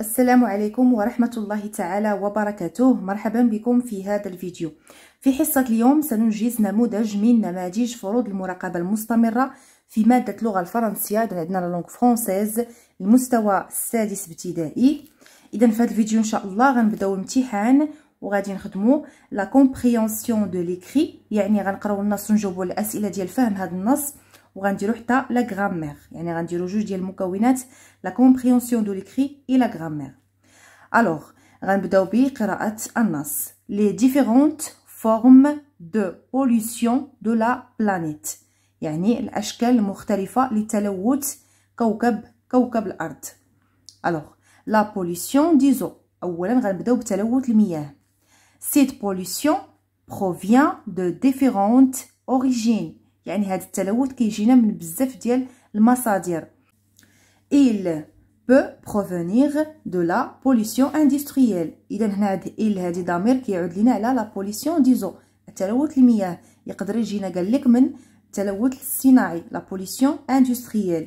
السلام عليكم ورحمة الله تعالى وبركاته مرحبا بكم في هذا الفيديو في حصة اليوم سننجز نموذج من نماذج فروض المراقبة المستمرة في مادة اللغة الفرنسية إذن عندنا لونغ فرونسيز المستوى السادس ابتدائي إذا في هذا الفيديو إن شاء الله غنبداو امتحان وغادي نخدمو لا كومبريونسيون دو ليكري يعني غنقراو النص ونجاوبو الأسئلة ديال فهم هذا النص وغنديرو حتى لا غرامير يعني غنديرو جوج ديال المكونات لا كومبريونسيون دو ليكري اي لا غرامير الوغ غنبداو بقراءه النص لي ديفيرونت فورم دو بوليسيون دو لا بلانيت يعني الاشكال المختلفه لتلوث كوكب كوكب الارض الوغ لا بوليسيون ديزو اولا غنبداو بتلوث المياه سيت pollution provient de différentes origines يعني هذا التلوث كيجينا من بزاف ديال المصادر il peut provenir de la pollution industrielle اذا هنا هاد il هادي ضمير كيعود لينا على لا pollution ديزو التلوث المياه يقدر يجينا قال لك من التلوث الصناعي لا بوليسيون اندستريال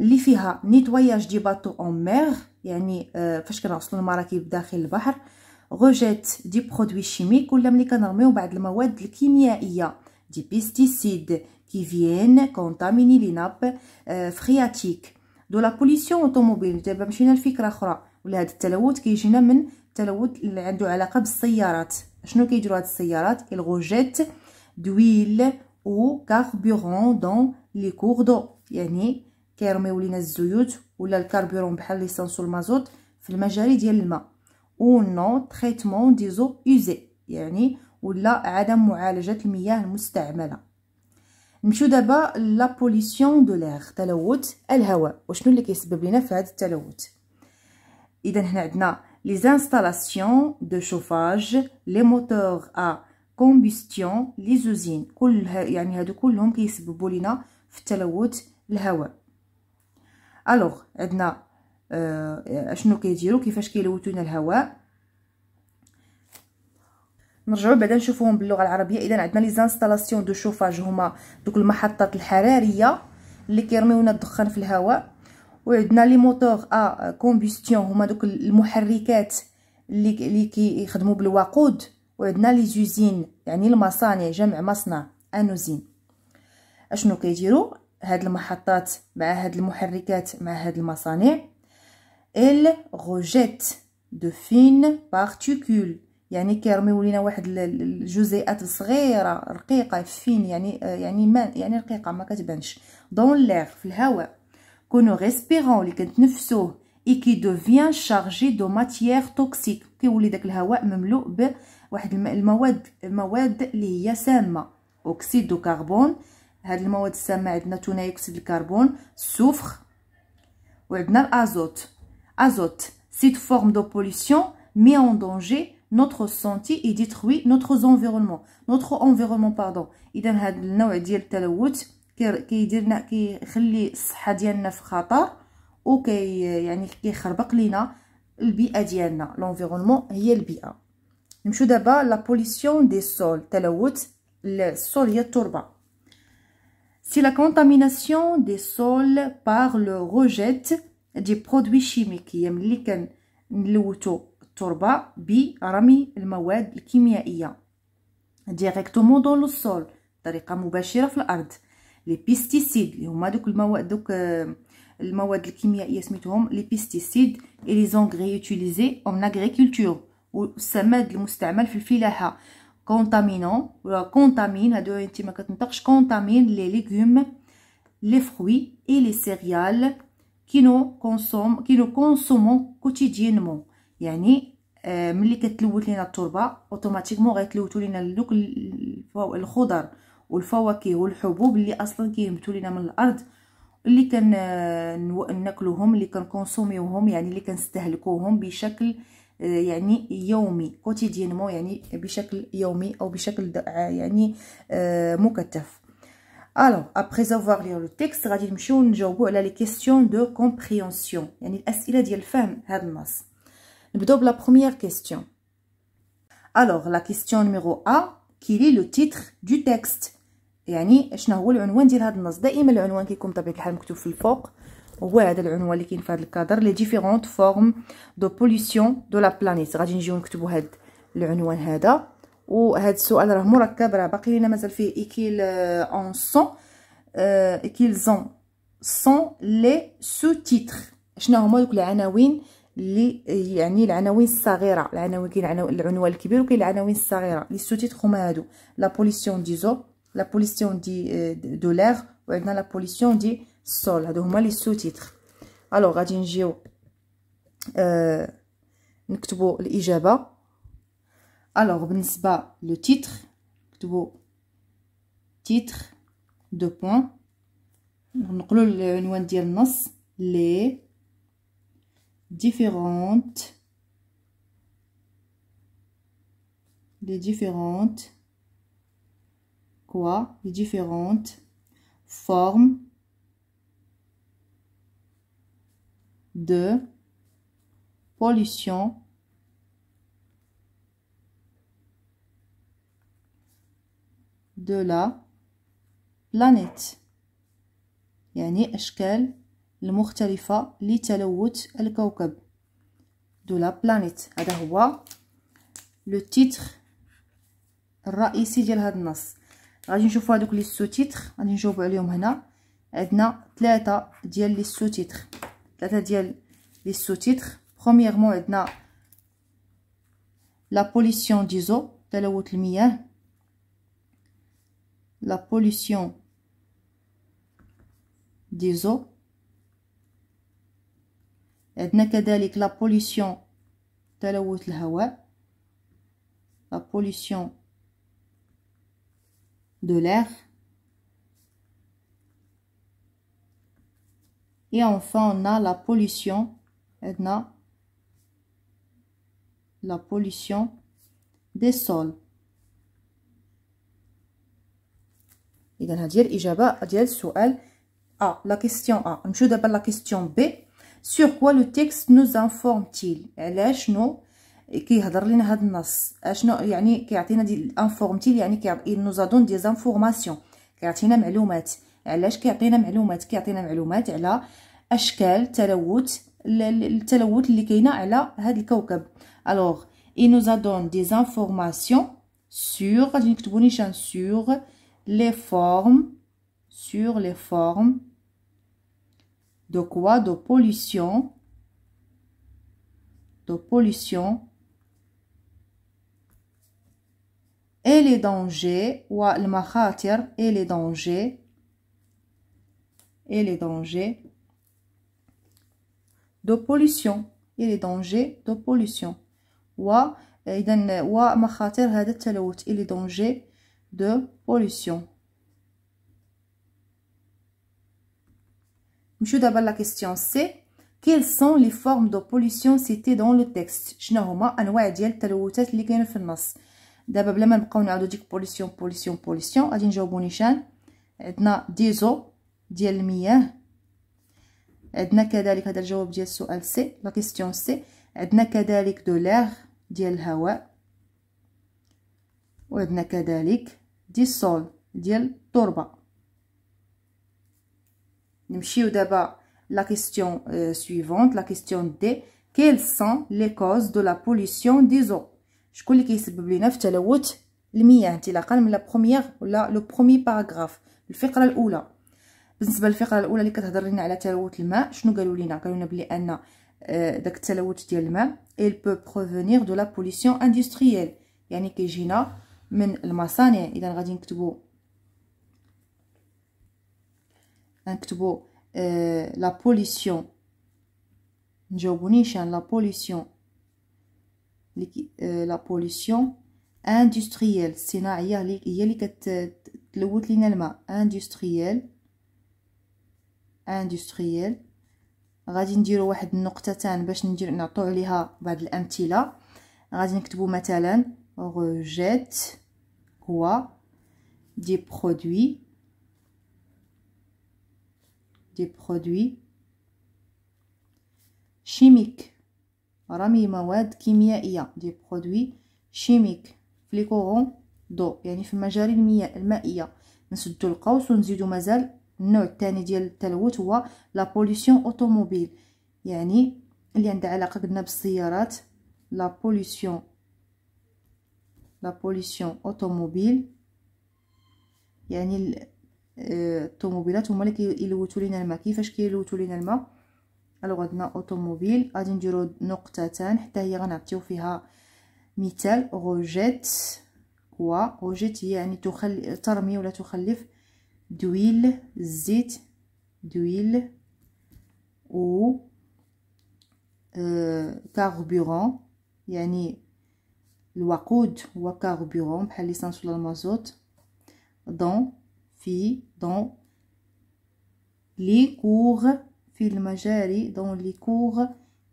اللي فيها نيتواياج دي باطو اون مير يعني آه، فاش كنغسلوا المراكب داخل البحر غوجيت دي برودوي شيميك ولا ملي كنرميو بعض المواد الكيميائيه des pesticides qui viennent contaminer les nappes phréatiques de la pollution automobile دابا مشينا لفكره اخرى ولا هذا التلوث كيجينا من التلوث اللي عنده علاقه بالسيارات شنو كيديروا هاد السيارات دويل او كاربورون دون لي كوردو يعني كيرميو لينا الزيوت ولا الكاربورون بحال في المجاري ديال الماء او نو تريتمون des اوزي يعني ولا عدم معالجه المياه المستعمله نمشيو دابا لا بوليسيون دو لير تلوث الهواء وشنو اللي كيسبب لنا في هذا التلوث اذا هنا عندنا لي زانستالاسيون دو شوفاج لي موتور ا كومبستيون لي زوزين كلها يعني هادو كلهم كيسببوا لنا في تلوث الهواء الوغ عندنا اشنو آه، كيديروا كيفاش كيلوثوا لنا الهواء نرجعوا بعدا نشوفوهم باللغه العربيه اذا عندنا لي زانستالاسيون دو شوفاج هما دوك المحطات الحراريه اللي كيرميونا الدخان في الهواء وعندنا لي موتور ا كومبيستيون هما دوك المحركات اللي اللي كيخدموا بالوقود وعندنا لي زوزين يعني المصانع جمع مصنع انوزين اشنو كيديروا هاد المحطات مع هاد المحركات مع هاد المصانع ال روجيت دو فين بارتيكول يعني كيرميو لينا واحد الجزيئات صغيره رقيقه فين يعني آه، يعني ما يعني رقيقه ما كتبانش دون لير في الهواء كونو ريسبيرون اللي كنتنفسوه اي كي دوفيان شارجي دو ماتيير توكسيك كيولي داك الهواء مملوء بواحد المواد المواد اللي هي سامه اوكسيد دو كربون هاد المواد السامه عندنا ثنائي اكسيد الكربون السفر وعندنا الازوت ازوت سيت فورم دو بوليسيون مي اون دونجي notre santé et détruit notre environnement notre environnement pardon اذا هذا النوع ديال التلوث كيديرنا كيخلي الصحه ديالنا في خطر وكي يعني كيخربق لينا البيئه ديالنا لونفيرونمون هي البيئه نمشيو دابا لا بوليسيون دي سول تلوث السول هي التربه c'est la contamination des sols par le rejet des produits chimiques. Il y التربة برمي المواد الكيميائية ديريكتومون دون لو سول بطريقه مباشره في الارض لي بيستيسيد لي هما دوك المواد دوك آه، المواد الكيميائيه سميتهم لي بيستيسيد اي لي زونغري يوتيليزي اون اغريكولتور والسماد المستعمل في الفلاحه كونتامينون ولا كونتامين هادو انت ما كتنطقش كونتامين لي ليغوم لي فروي اي لي سيريال كي نو كونسوم كي نو كونسومون كوتيديانمون يعني آه، ملي كتلوث لينا التربه اوتوماتيكمون غيتلوثوا لينا دوك الخضر والفواكه والحبوب اللي اصلا كيهبطوا لينا من الارض اللي كان آه، ناكلوهم اللي كنكونسوميوهم يعني اللي كنستهلكوهم بشكل آه، يعني يومي كوتيديانمون يعني بشكل يومي او بشكل يعني مكثف الو ابري زافوار لي لو تيكست غادي نمشيو نجاوبو على لي كيسيون دو كومبريونسيون يعني الاسئله ديال فهم هذا النص نبداو بلا بروميير كيستيون الوغ لا كيستيون نيميرو ا كيلي لو تيتر دو تيكست يعني شنو هو العنوان ديال هذا النص دائما العنوان كيكون بطبيعه الحال مكتوب في الفوق هو هذا العنوان اللي كاين في هذا الكادر لي ديفيرونت فورم دو بوليسيون دو لا بلانيت غادي نجيو نكتبوا هذا العنوان هذا وهذا السؤال راه مركب راه باقي لينا مازال فيه ايكيل اون آه، سون آه، ايكيل زون سون لي سو تيتر شنو هما دوك العناوين لي يعني العناوين الصغيره العناوين كاين العنوان الكبير وكاين العناوين الصغيره لي سوتيت هما هادو لا بوليسيون دي زو لا بوليسيون دي دو لير وعندنا لا بوليسيون دي سول هادو هما لي سوتيت الوغ غادي نجيو آه نكتبوا الاجابه الوغ بالنسبه لو تيتغ نكتبوا تيتغ دو بوين نقولوا العنوان ديال النص لي différentes les différentes quoi les différentes formes de pollution de la planète يعني المختلفة لتلوث الكوكب دو لا بلانيت هذا هو لو تيتر الرئيسي ديال هذا النص غادي نشوفوا هذوك لي سو تيتر غادي نجاوبوا عليهم هنا عندنا ثلاثه ديال لي سو تيتر ثلاثه ديال لي سو تيتر برومييرمون عندنا لا بوليسيون ديزو تلوث المياه لا بوليسيون ديزو عندنا كذلك لا بوليسيون تلوث l'air et enfin on a la pollution عندنا la pollution des sols اذا هذه الاجابه A, السؤال ا لا كيستيون ا نمشيو دابا la sur كوا لو تيكست نوز انفورمتيل t علي شنو كيهضر لنا هذا النص اشنو يعني كيعطينا دي انفورمتيل يعني كيعطي نوزا دون دي زانفورماسيون كيعطينا معلومات علاش كيعطينا معلومات كيعطينا معلومات على اشكال تلوث التلوث اللي كاينه على هذا الكوكب الوغ اي نوزا دون دي زانفورماسيون سور غادي نكتبوا نيشان سور لي فورم سور لي فورم de quoi De pollution. De pollution. Et les dangers. Ou et les dangers. Et les dangers de pollution. Et les dangers de pollution. Ou eh, et les dangers de pollution. نمشيو دابا كيسيون سي كيل سون لي فورم دو بوليسيون سيتي دون لو تيكست شنو هما انواع ديال التلوثات اللي كاينه في النص دابا بلا ما نبقاو نعاودو ديك بوليسيون بوليسيون بوليسيون غادي نجاوبو نيشان عندنا ديزو ديال المياه عندنا كذلك هذا الجواب ديال السؤال سي لا كيسيون سي عندنا كذلك دو لير ديال الهواء وعندنا كذلك دي سول ديال التربه نمشيو دابا لا كيستيون سويفونت لا كيستيون دي كيل سون لي كوز دو لا بوليسيون دي زو شكون اللي كيسبب لينا في تلوث المياه انطلاقا من لا بروميير ولا لو برومي باراغراف الفقره الاولى بالنسبه للفقره الاولى اللي كتهضر لنا على تلوث الماء شنو قالوا لينا قالوا لنا بلي ان داك التلوث ديال الماء il بو بروفينير دو لا بوليسيون اندستريال يعني كيجينا من المصانع اذا غادي نكتبوا نكتبو آه، لا بوليسيون نجاوبو نيشان لا بوليسيون آه، لا بوليسيون اندستريال الصناعيه هي اللي كتلوث لينا الماء اندستريال اندستريال غادي نديرو واحد النقطتان باش ندير نعطو عليها بعض الامثله غادي نكتبو مثلا روجيت هو دي برودوي des produits chimiques رمي مواد كيميائية دي برودوي شيميك في لي دو يعني في المجاري المائية نسدو القوس ونزيدو مازال النوع الثاني ديال التلوث هو لا بوليسيون اوتوموبيل يعني اللي عندها علاقة قلنا بالسيارات لا بوليسيون لا بوليسيون اوتوموبيل يعني الطوموبيلات هما اللي كيلوتو لينا الماء كيفاش كيلوتو لينا الماء الوغ عندنا اوتوموبيل غادي نديرو نقطتان حتى هي غنعطيو فيها مثال روجيت كوا روجيت هي يعني تخل ترمي ولا تخلف دويل الزيت دويل و أه... كاربورون يعني الوقود هو كاربورون بحال ليسانس ولا المازوت دون في دون لي كور في المجاري دون لي كور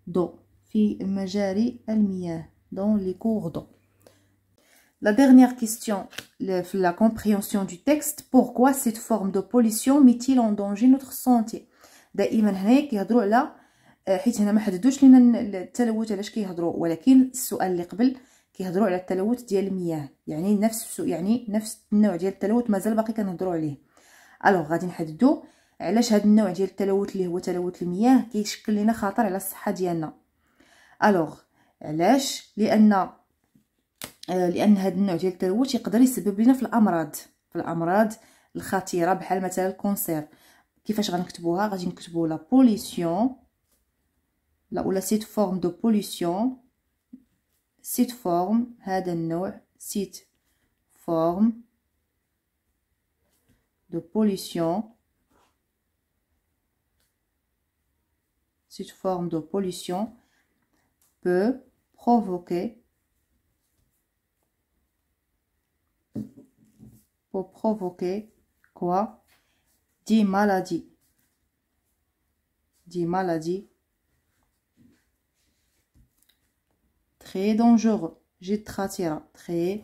دو في مجاري المياه دون لي كور دو La dernière question, la compréhension du texte, pourquoi cette forme de pollution met-il en danger notre santé دائما هنا كيهضروا على آه، حيت هنا ما حددوش لنا التلوث علاش كيهضروا ولكن السؤال اللي قبل كيهضروا على التلوث ديال المياه يعني نفس يعني نفس النوع ديال التلوث مازال باقي كنهضروا عليه الوغ غادي نحددوا علاش هذا النوع ديال التلوث اللي هو تلوث المياه كيشكل لنا خطر على الصحه ديالنا الوغ علاش لان آه، لان هذا النوع ديال التلوث يقدر يسبب لنا في الامراض في الامراض الخطيره بحال مثلا الكونسير كيفاش غنكتبوها غادي نكتبوا لا بوليسيون لا ولا سيت فورم دو بوليسيون site forme, هذا forme de pollution cette forme de pollution peut provoquer pour provoquer quoi des maladies des maladies très dangereux. j'ai traité très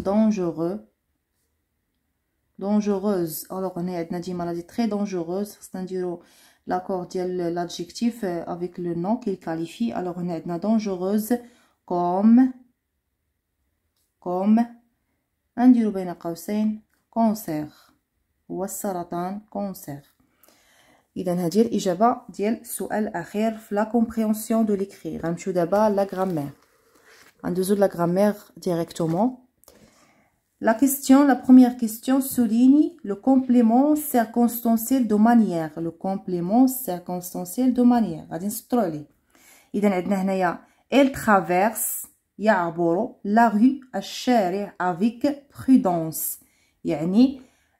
dangereux. Dangereuse. Alors, on a une maladie très dangereuse. cest un dire l'accord l'adjectif euh, avec le nom qu'il qualifie. Alors, on a une dangereuse comme, comme, un cancer. Ou cancer. Il vient de dire, il répond, il pose une à de la compréhension de l'écrit. Remettons d'abord la grammaire, en dessous de la grammaire directement. La question, la première question souligne le complément circonstanciel de manière. Le complément circonstanciel de manière. Regardez, stroller. elle traverse, il y a un la rue à chercher avec prudence. Il y a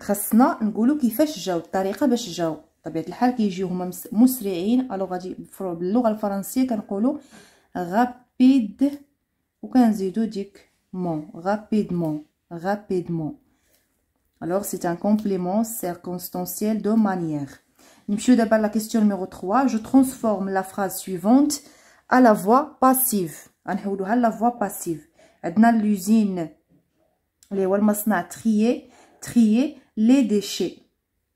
خاصنا نقولوا كيفاش جاو الطريقه باش جاو بطبيعه الحال كيجيو هما مسرعين الو غادي باللغه الفرنسيه كنقولوا غابيد وكنزيدو ديك مون غابيدمون غابيدمون الوغ سي ان كومبليمون سيركونستانسييل دو مانيير نمشيو دابا لا كيسيون نيميرو 3 جو ترانسفورم لا فراز سويفونت ا لا فوا باسيف غنحولوها لا فوا باسيف عندنا لوزين اللي هو المصنع تريي تريي لي ديشي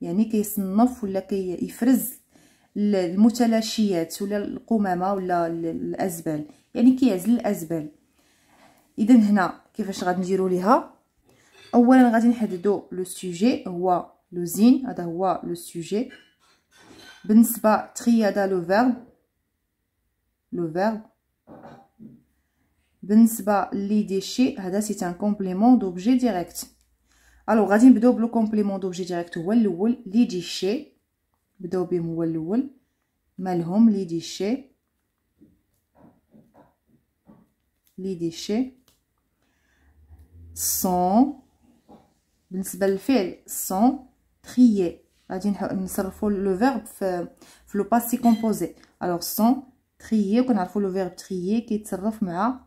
يعني كيصنف ولا كيفرز المتلاشيات ولا القمامه ولا الازبال يعني كيعزل الازبال اذا هنا كيفاش غنديروا ليها اولا غادي نحددوا لو سوجي هو لو زين هذا هو لو سوجي بالنسبه تريادا لو فيرب لو فيرب بالنسبه لي ديشي هذا سي ان كومبليمون دوبجي ديريكت الو غادي نبداو بلو كومبليمون دوبجي ديريكت هو الاول لي دي شي نبداو بهم هو الاول مالهم لي دي شي لي دي شي سون بالنسبه للفعل سون تريي غادي نصرفوا لو فيرب في في لو باسي كومبوزي الوغ سون تريي وكنعرفوا لو فيرب تريي كيتصرف مع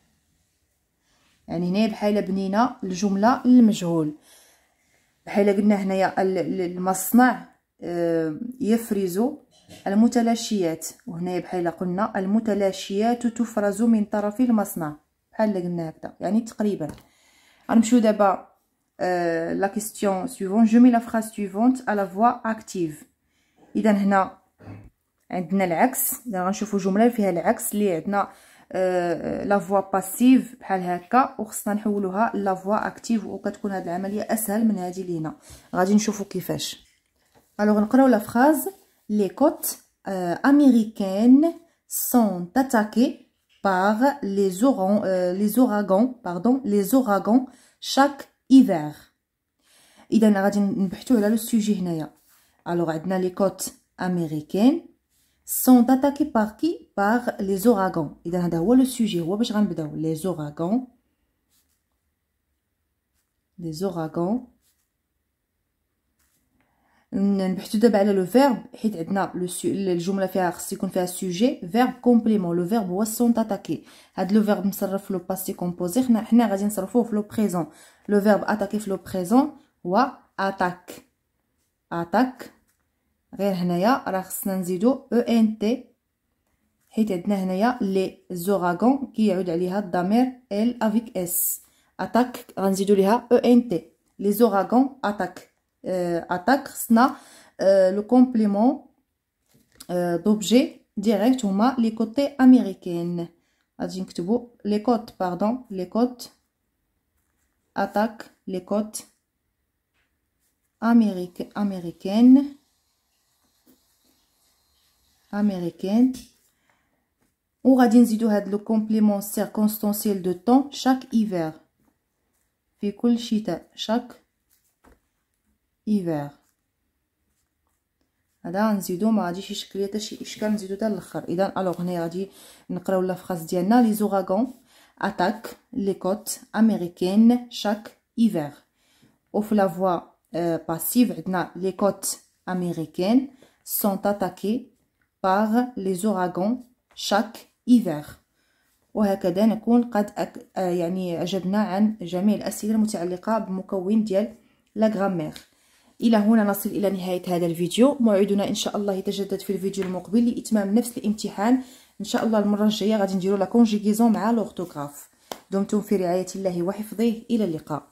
يعني هنا بحال بنينا الجمله المجهول بحال قلنا هنايا المصنع آه، يفرز المتلاشيات وهنا بحال قلنا المتلاشيات تفرز من طرف المصنع بحال قلنا هكذا يعني تقريبا غنمشيو دابا لا كيسيون سويفون جو مي لا فراس سويفونت على فوا اكتيف اذا هنا عندنا العكس اذا غنشوفوا جمله فيها العكس اللي عندنا لا فوا باسيف بحال هكا وخصنا نحولوها لا فوا اكتيف وكتكون هاد العمليه اسهل من هادي لينا غادي نشوفوا كيفاش الوغ نقراو لا فراز لي كوت امريكان سون تاتاكي بار لي زوران لي زوراغون باردون لي زوراغون شاك ايفر إذا غادي نبحثوا على لو سوجي هنايا. الوغ عندنا لي كوت امريكان sont attaqués par qui Par les ouragans. Et dans le sujet, les ouragans. Les ouragans. Le verbe, le jumla le sujet, verbe complément, le verbe sont attaqués. Le verbe s'arrête le passé composé, le présent. Le verbe attaquer le présent ou attaque. Attaque Réhnaya, la nanzido la racine, la racine, la racine, la racine, le racine, la racine, la racine, la racine, la les côtes racine, les côtes la Les côtes Les les côtes. la racine, Américaine. On a dit le complément circonstanciel de temps chaque hiver. fikul chita chaque hiver. Adan on m'a dit on a dit quelque Il dit Alors on a a dit la phrase les ouragans attaquent les côtes américaines chaque hiver. Au la voix euh, passive les côtes américaines sont attaquées par les ouragans chaque hiver وهكذا نكون قد أك... آه، يعني أجبنا عن جميع الأسئلة المتعلقة بمكون ديال غرامير إلى هنا نصل إلى نهاية هذا الفيديو موعدنا إن شاء الله يتجدد في الفيديو المقبل لإتمام نفس الامتحان إن شاء الله المرة الجاية غادي نديرو لا كونجيكيزون مع لورتوغراف دمتم في رعاية الله وحفظه إلى اللقاء